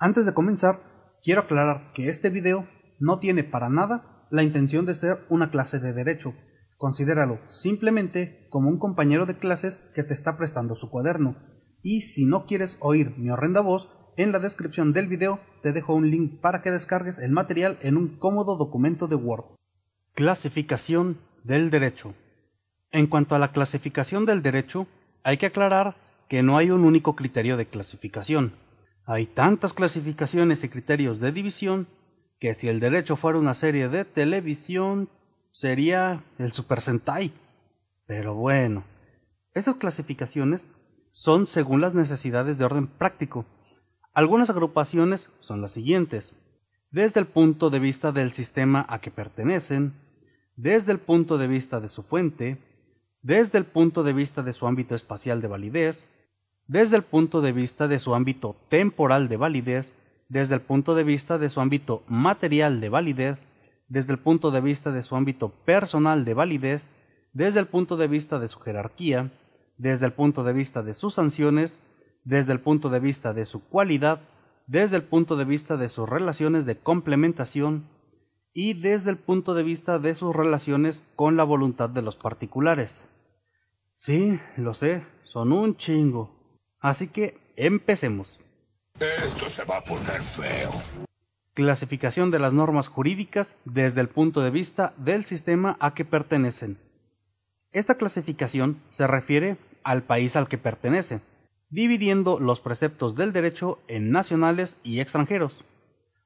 Antes de comenzar, quiero aclarar que este video no tiene para nada la intención de ser una clase de derecho. Considéralo simplemente como un compañero de clases que te está prestando su cuaderno. Y si no quieres oír mi horrenda voz, en la descripción del video te dejo un link para que descargues el material en un cómodo documento de Word. Clasificación del derecho. En cuanto a la clasificación del derecho, hay que aclarar que no hay un único criterio de clasificación hay tantas clasificaciones y criterios de división que si el derecho fuera una serie de televisión sería el Super Sentai. Pero bueno, estas clasificaciones son según las necesidades de orden práctico. Algunas agrupaciones son las siguientes. Desde el punto de vista del sistema a que pertenecen, desde el punto de vista de su fuente, desde el punto de vista de su ámbito espacial de validez, desde el punto de vista de su ámbito temporal de validez, desde el punto de vista de su ámbito material de validez, desde el punto de vista de su ámbito personal de validez, desde el punto de vista de su jerarquía, desde el punto de vista de sus sanciones, desde el punto de vista de su cualidad, desde el punto de vista de sus relaciones de complementación y desde el punto de vista de sus relaciones con la voluntad de los particulares. Sí, lo sé, son un chingo, Así que empecemos. Esto se va a poner feo. Clasificación de las normas jurídicas desde el punto de vista del sistema a que pertenecen. Esta clasificación se refiere al país al que pertenece, dividiendo los preceptos del derecho en nacionales y extranjeros,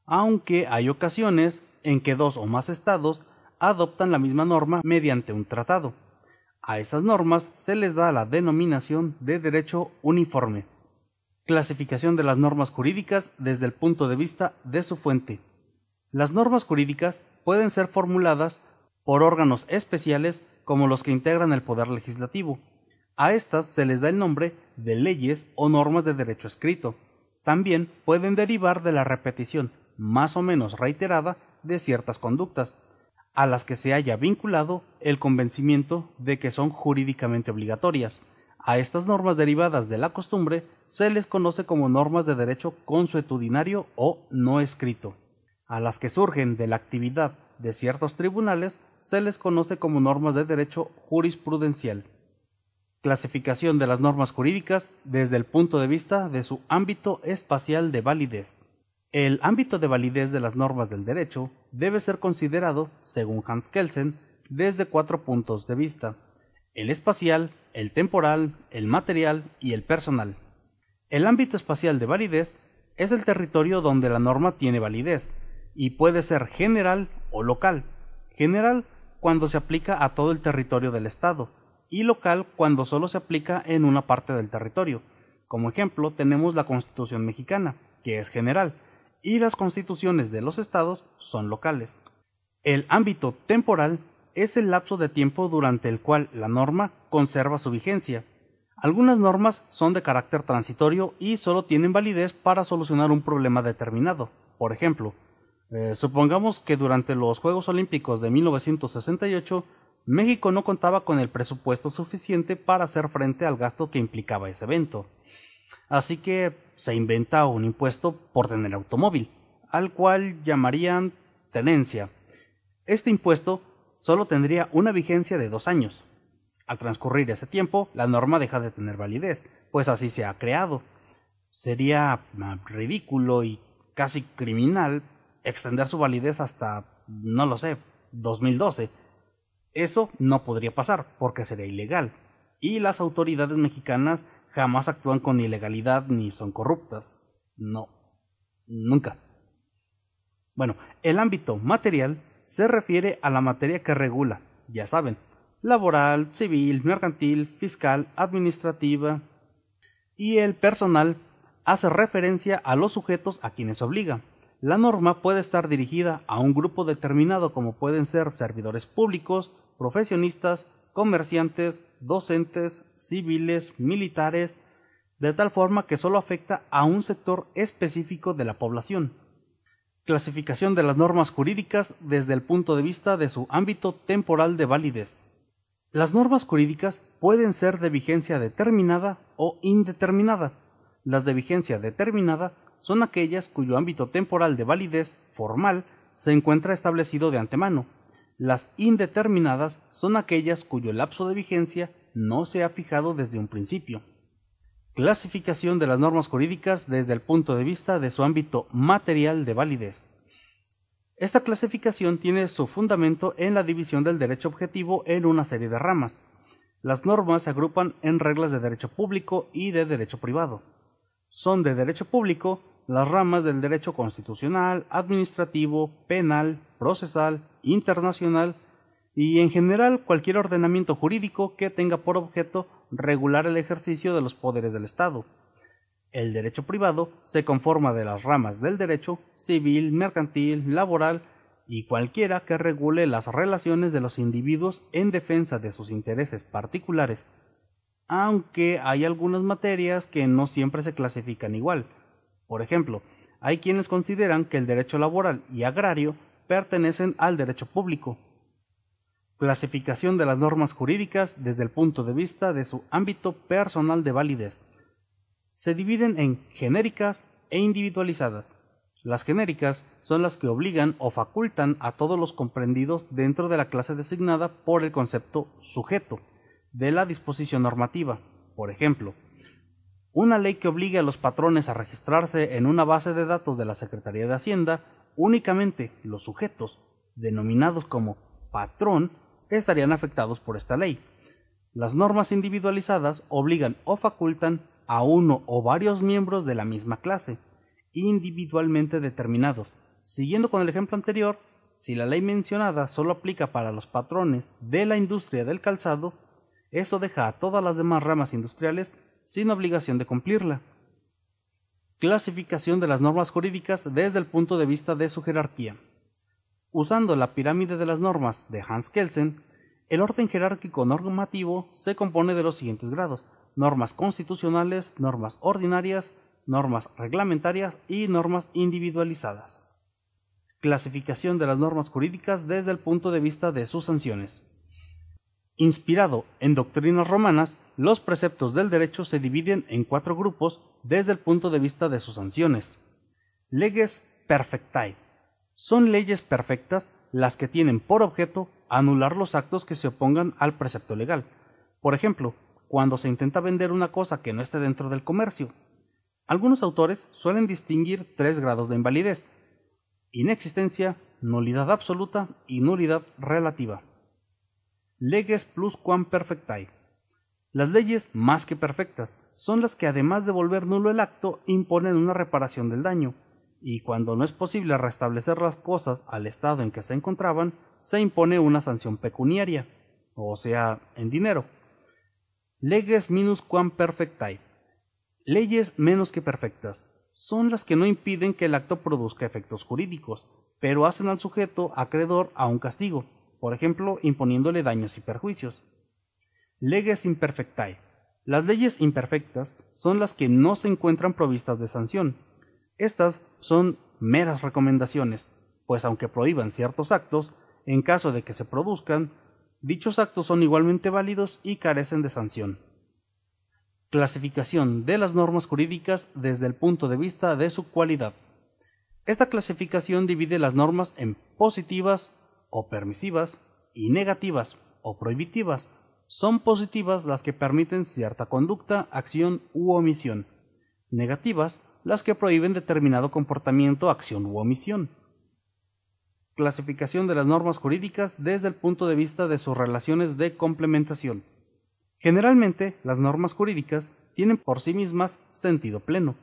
aunque hay ocasiones en que dos o más estados adoptan la misma norma mediante un tratado. A esas normas se les da la denominación de derecho uniforme. Clasificación de las normas jurídicas desde el punto de vista de su fuente. Las normas jurídicas pueden ser formuladas por órganos especiales como los que integran el poder legislativo. A estas se les da el nombre de leyes o normas de derecho escrito. También pueden derivar de la repetición más o menos reiterada de ciertas conductas, a las que se haya vinculado el convencimiento de que son jurídicamente obligatorias. A estas normas derivadas de la costumbre se les conoce como normas de derecho consuetudinario o no escrito. A las que surgen de la actividad de ciertos tribunales se les conoce como normas de derecho jurisprudencial. Clasificación de las normas jurídicas desde el punto de vista de su ámbito espacial de validez. El ámbito de validez de las normas del derecho debe ser considerado, según Hans Kelsen, desde cuatro puntos de vista, el espacial, el temporal, el material y el personal. El ámbito espacial de validez es el territorio donde la norma tiene validez y puede ser general o local. General cuando se aplica a todo el territorio del Estado y local cuando solo se aplica en una parte del territorio. Como ejemplo tenemos la Constitución mexicana, que es general, y las constituciones de los estados son locales. El ámbito temporal es el lapso de tiempo durante el cual la norma conserva su vigencia. Algunas normas son de carácter transitorio y solo tienen validez para solucionar un problema determinado. Por ejemplo, eh, supongamos que durante los Juegos Olímpicos de 1968 México no contaba con el presupuesto suficiente para hacer frente al gasto que implicaba ese evento. Así que se inventa un impuesto por tener automóvil, al cual llamarían tenencia. Este impuesto solo tendría una vigencia de dos años. Al transcurrir ese tiempo, la norma deja de tener validez, pues así se ha creado. Sería ah, ridículo y casi criminal extender su validez hasta, no lo sé, 2012. Eso no podría pasar, porque sería ilegal, y las autoridades mexicanas jamás actúan con ilegalidad ni son corruptas. No, nunca. Bueno, el ámbito material se refiere a la materia que regula, ya saben, laboral, civil, mercantil, fiscal, administrativa. Y el personal hace referencia a los sujetos a quienes obliga. La norma puede estar dirigida a un grupo determinado como pueden ser servidores públicos, profesionistas, comerciantes, docentes, civiles, militares, de tal forma que solo afecta a un sector específico de la población. Clasificación de las normas jurídicas desde el punto de vista de su ámbito temporal de validez. Las normas jurídicas pueden ser de vigencia determinada o indeterminada. Las de vigencia determinada son aquellas cuyo ámbito temporal de validez formal se encuentra establecido de antemano, las indeterminadas son aquellas cuyo lapso de vigencia no se ha fijado desde un principio. Clasificación de las normas jurídicas desde el punto de vista de su ámbito material de validez. Esta clasificación tiene su fundamento en la división del derecho objetivo en una serie de ramas. Las normas se agrupan en reglas de derecho público y de derecho privado. Son de derecho público las ramas del derecho constitucional, administrativo, penal, procesal, internacional y en general cualquier ordenamiento jurídico que tenga por objeto regular el ejercicio de los poderes del Estado. El derecho privado se conforma de las ramas del derecho civil, mercantil, laboral y cualquiera que regule las relaciones de los individuos en defensa de sus intereses particulares, aunque hay algunas materias que no siempre se clasifican igual por ejemplo, hay quienes consideran que el derecho laboral y agrario pertenecen al derecho público. Clasificación de las normas jurídicas desde el punto de vista de su ámbito personal de validez. Se dividen en genéricas e individualizadas. Las genéricas son las que obligan o facultan a todos los comprendidos dentro de la clase designada por el concepto sujeto de la disposición normativa. Por ejemplo, una ley que obligue a los patrones a registrarse en una base de datos de la Secretaría de Hacienda, únicamente los sujetos, denominados como patrón, estarían afectados por esta ley. Las normas individualizadas obligan o facultan a uno o varios miembros de la misma clase, individualmente determinados. Siguiendo con el ejemplo anterior, si la ley mencionada solo aplica para los patrones de la industria del calzado, eso deja a todas las demás ramas industriales sin obligación de cumplirla. Clasificación de las normas jurídicas desde el punto de vista de su jerarquía. Usando la pirámide de las normas de Hans Kelsen, el orden jerárquico normativo se compone de los siguientes grados: normas constitucionales, normas ordinarias, normas reglamentarias y normas individualizadas. Clasificación de las normas jurídicas desde el punto de vista de sus sanciones. Inspirado en doctrinas romanas, los preceptos del derecho se dividen en cuatro grupos desde el punto de vista de sus sanciones. Leges perfectae. Son leyes perfectas las que tienen por objeto anular los actos que se opongan al precepto legal. Por ejemplo, cuando se intenta vender una cosa que no esté dentro del comercio. Algunos autores suelen distinguir tres grados de invalidez. Inexistencia, nulidad absoluta y nulidad relativa leges plus quam perfectae. Las leyes más que perfectas son las que además de volver nulo el acto imponen una reparación del daño, y cuando no es posible restablecer las cosas al estado en que se encontraban, se impone una sanción pecuniaria, o sea, en dinero. Leges minus quam perfectae. Leyes menos que perfectas son las que no impiden que el acto produzca efectos jurídicos, pero hacen al sujeto acreedor a un castigo, por ejemplo, imponiéndole daños y perjuicios. Leges imperfectae. Las leyes imperfectas son las que no se encuentran provistas de sanción. Estas son meras recomendaciones, pues aunque prohíban ciertos actos, en caso de que se produzcan, dichos actos son igualmente válidos y carecen de sanción. Clasificación de las normas jurídicas desde el punto de vista de su cualidad. Esta clasificación divide las normas en positivas, o permisivas y negativas o prohibitivas. Son positivas las que permiten cierta conducta, acción u omisión. Negativas las que prohíben determinado comportamiento, acción u omisión. Clasificación de las normas jurídicas desde el punto de vista de sus relaciones de complementación. Generalmente, las normas jurídicas tienen por sí mismas sentido pleno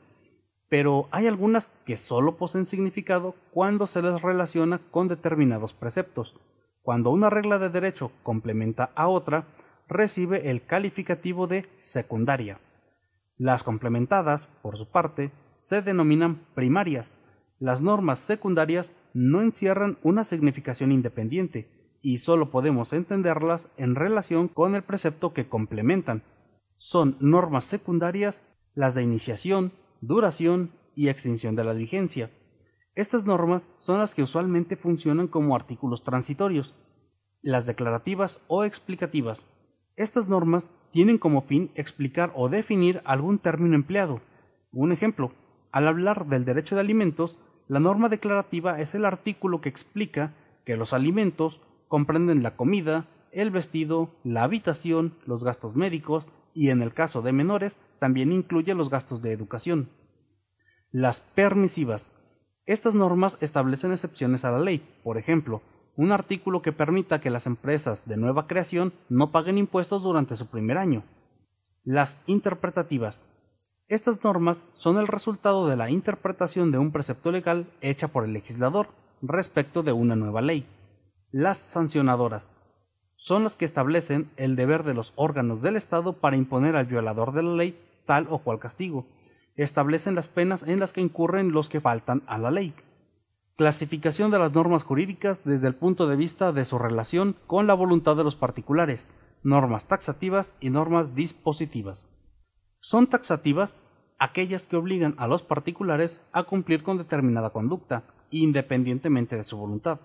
pero hay algunas que solo poseen significado cuando se les relaciona con determinados preceptos. Cuando una regla de derecho complementa a otra, recibe el calificativo de secundaria. Las complementadas, por su parte, se denominan primarias. Las normas secundarias no encierran una significación independiente y solo podemos entenderlas en relación con el precepto que complementan. Son normas secundarias las de iniciación, duración y extinción de la vigencia. Estas normas son las que usualmente funcionan como artículos transitorios, las declarativas o explicativas. Estas normas tienen como fin explicar o definir algún término empleado. Un ejemplo, al hablar del derecho de alimentos, la norma declarativa es el artículo que explica que los alimentos comprenden la comida, el vestido, la habitación, los gastos médicos, y en el caso de menores también incluye los gastos de educación. Las permisivas. Estas normas establecen excepciones a la ley, por ejemplo, un artículo que permita que las empresas de nueva creación no paguen impuestos durante su primer año. Las interpretativas. Estas normas son el resultado de la interpretación de un precepto legal hecha por el legislador respecto de una nueva ley. Las sancionadoras son las que establecen el deber de los órganos del Estado para imponer al violador de la ley tal o cual castigo, establecen las penas en las que incurren los que faltan a la ley. Clasificación de las normas jurídicas desde el punto de vista de su relación con la voluntad de los particulares, normas taxativas y normas dispositivas. Son taxativas aquellas que obligan a los particulares a cumplir con determinada conducta, independientemente de su voluntad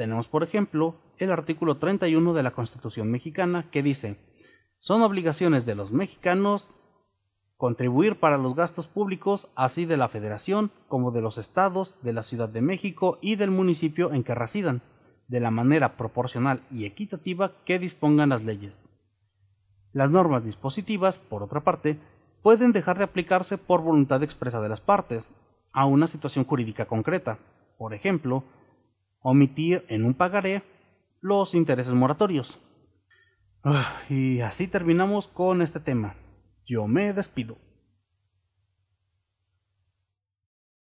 tenemos, por ejemplo, el artículo 31 de la Constitución mexicana que dice, son obligaciones de los mexicanos contribuir para los gastos públicos, así de la Federación como de los estados, de la Ciudad de México y del municipio en que residan, de la manera proporcional y equitativa que dispongan las leyes. Las normas dispositivas, por otra parte, pueden dejar de aplicarse por voluntad expresa de las partes a una situación jurídica concreta. Por ejemplo, omitir en un pagaré los intereses moratorios. Ah, y así terminamos con este tema. Yo me despido.